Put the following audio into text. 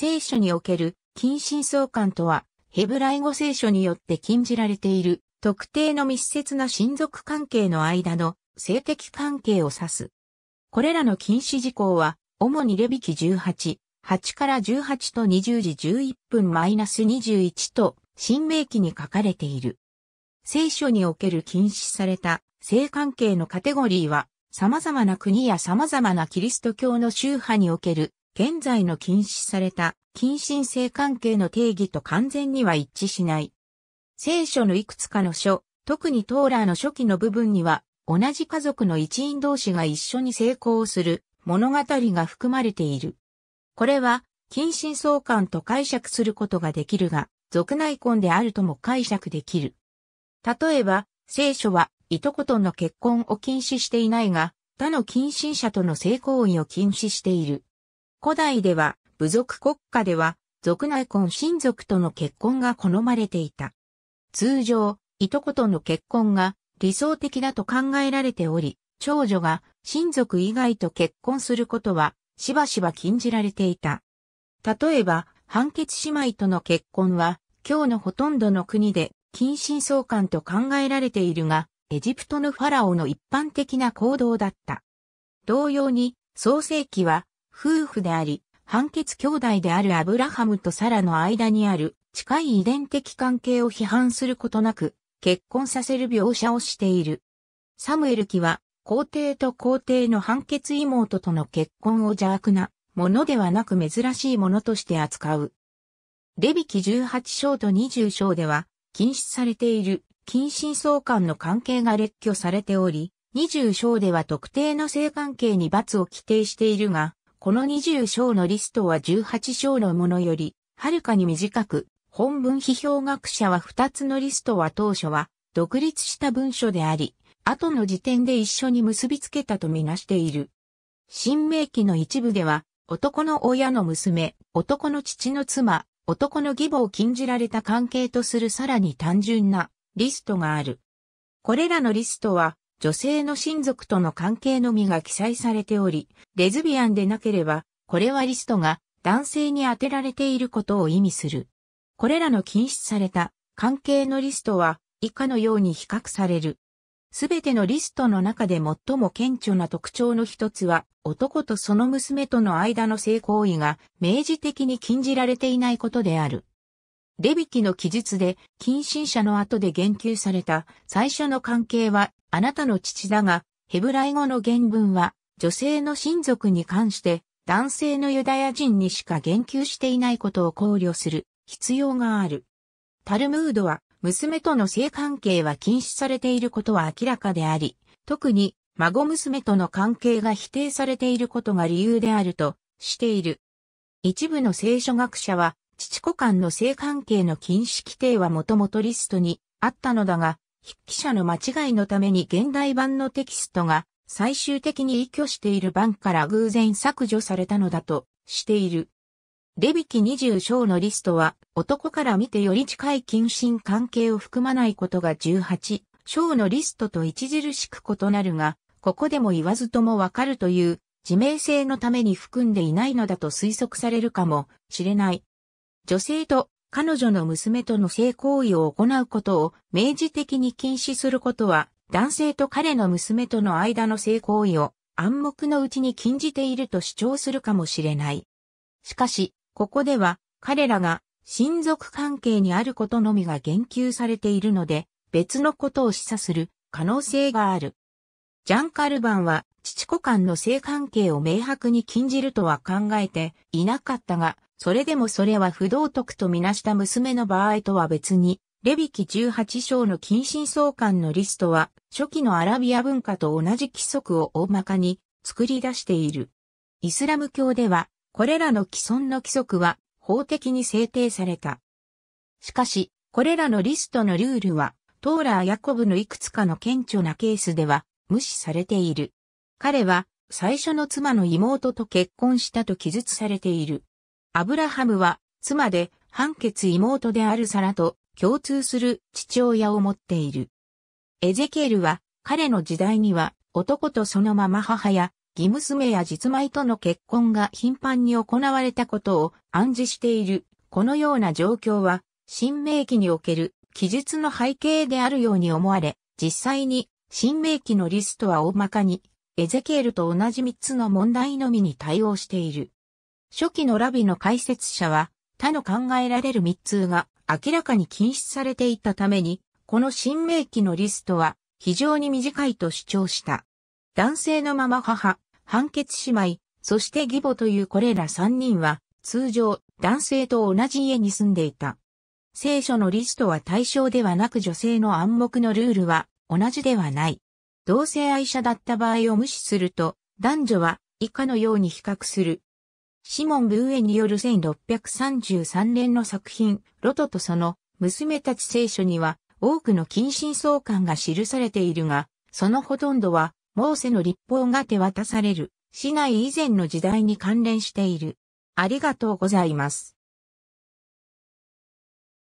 聖書における近親相関とは、ヘブライ語聖書によって禁じられている特定の密接な親族関係の間の性的関係を指す。これらの禁止事項は、主にレビキ18、8から18と20時11分 -21 と、新明記に書かれている。聖書における禁止された性関係のカテゴリーは、様々な国や様々なキリスト教の宗派における現在の禁止された近親性関係の定義と完全には一致しない。聖書のいくつかの書、特にトーラーの初期の部分には、同じ家族の一員同士が一緒に成功する物語が含まれている。これは、近親相関と解釈することができるが、俗内婚であるとも解釈できる。例えば、聖書は、いとことの結婚を禁止していないが、他の近親者との性行為を禁止している。古代では、部族国家では、族内婚親族との結婚が好まれていた。通常、いとことの結婚が理想的だと考えられており、長女が親族以外と結婚することはしばしば禁じられていた。例えば、判決姉妹との結婚は、今日のほとんどの国で近親相関と考えられているが、エジプトのファラオの一般的な行動だった。同様に、創世記は夫婦であり、判決兄弟であるアブラハムとサラの間にある近い遺伝的関係を批判することなく、結婚させる描写をしている。サムエル記は、皇帝と皇帝の判決妹との結婚を邪悪なものではなく珍しいものとして扱う。レビキ18章と20章では、禁止されている近親相関の関係が列挙されており、20章では特定の性関係に罰を規定しているが、この20章のリストは18章のものより、はるかに短く、本文批評学者は2つのリストは当初は、独立した文書であり、後の時点で一緒に結びつけたとみなしている。新明記の一部では、男の親の娘、男の父の妻、男の義母を禁じられた関係とするさらに単純なリストがある。これらのリストは女性の親族との関係のみが記載されており、レズビアンでなければ、これはリストが男性に当てられていることを意味する。これらの禁止された関係のリストは以下のように比較される。すべてのリストの中で最も顕著な特徴の一つは、男とその娘との間の性行為が明示的に禁じられていないことである。レビキの記述で、近親者の後で言及された最初の関係はあなたの父だが、ヘブライ語の原文は、女性の親族に関して、男性のユダヤ人にしか言及していないことを考慮する必要がある。タルムードは、娘との性関係は禁止されていることは明らかであり、特に孫娘との関係が否定されていることが理由であるとしている。一部の聖書学者は、父子間の性関係の禁止規定はもともとリストにあったのだが、筆記者の間違いのために現代版のテキストが最終的に依拠している版から偶然削除されたのだとしている。レビキ20章のリストは男から見てより近い近親関係を含まないことが18章のリストと著しく異なるが、ここでも言わずともわかるという自明性のために含んでいないのだと推測されるかもしれない。女性と彼女の娘との性行為を行うことを明示的に禁止することは、男性と彼の娘との間の性行為を暗黙のうちに禁じていると主張するかもしれない。しかし、ここでは彼らが親族関係にあることのみが言及されているので、別のことを示唆する可能性がある。ジャン・カルバンは父子間の性関係を明白に禁じるとは考えていなかったが、それでもそれは不道徳とみなした娘の場合とは別に、レビキ18章の近親相関のリストは、初期のアラビア文化と同じ規則を大まかに作り出している。イスラム教では、これらの既存の規則は法的に制定された。しかし、これらのリストのルールは、トーラー・ヤコブのいくつかの顕著なケースでは無視されている。彼は最初の妻の妹と結婚したと記述されている。アブラハムは、妻で、判決妹であるサラと共通する父親を持っている。エゼキエルは、彼の時代には、男とそのまま母や、義娘や実妹との結婚が頻繁に行われたことを暗示している。このような状況は、新明記における記述の背景であるように思われ、実際に新明記のリストは大まかに、エゼキエルと同じ3つの問題のみに対応している。初期のラビの解説者は、他の考えられる密通が明らかに禁止されていたために、この新明記のリストは非常に短いと主張した。男性のまま母、判決姉妹、そして義母というこれら3人は、通常、男性と同じ家に住んでいた。聖書のリストは対象ではなく女性の暗黙のルールは同じではない。同性愛者だった場合を無視すると、男女は以下のように比較する。シモン・ブーエによる1633年の作品、ロトとその娘たち聖書には多くの近親相関が記されているが、そのほとんどはモーセの立法が手渡される、市内以前の時代に関連している。ありがとうございます。